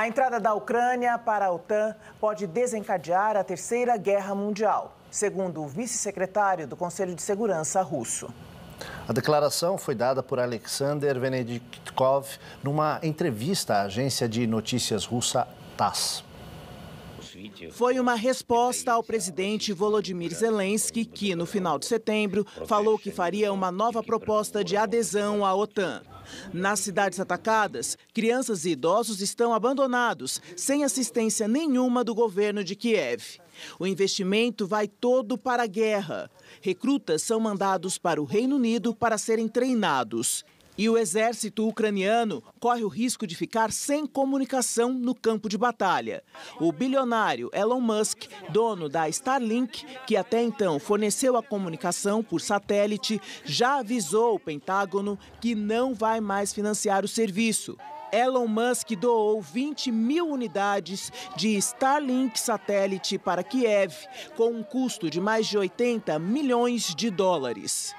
A entrada da Ucrânia para a OTAN pode desencadear a Terceira Guerra Mundial, segundo o vice-secretário do Conselho de Segurança russo. A declaração foi dada por Alexander Venediktov numa entrevista à agência de notícias russa TASS. Foi uma resposta ao presidente Volodymyr Zelensky, que no final de setembro falou que faria uma nova proposta de adesão à OTAN. Nas cidades atacadas, crianças e idosos estão abandonados, sem assistência nenhuma do governo de Kiev. O investimento vai todo para a guerra. Recrutas são mandados para o Reino Unido para serem treinados. E o exército ucraniano corre o risco de ficar sem comunicação no campo de batalha. O bilionário Elon Musk, dono da Starlink, que até então forneceu a comunicação por satélite, já avisou o Pentágono que não vai mais financiar o serviço. Elon Musk doou 20 mil unidades de Starlink satélite para Kiev, com um custo de mais de 80 milhões de dólares.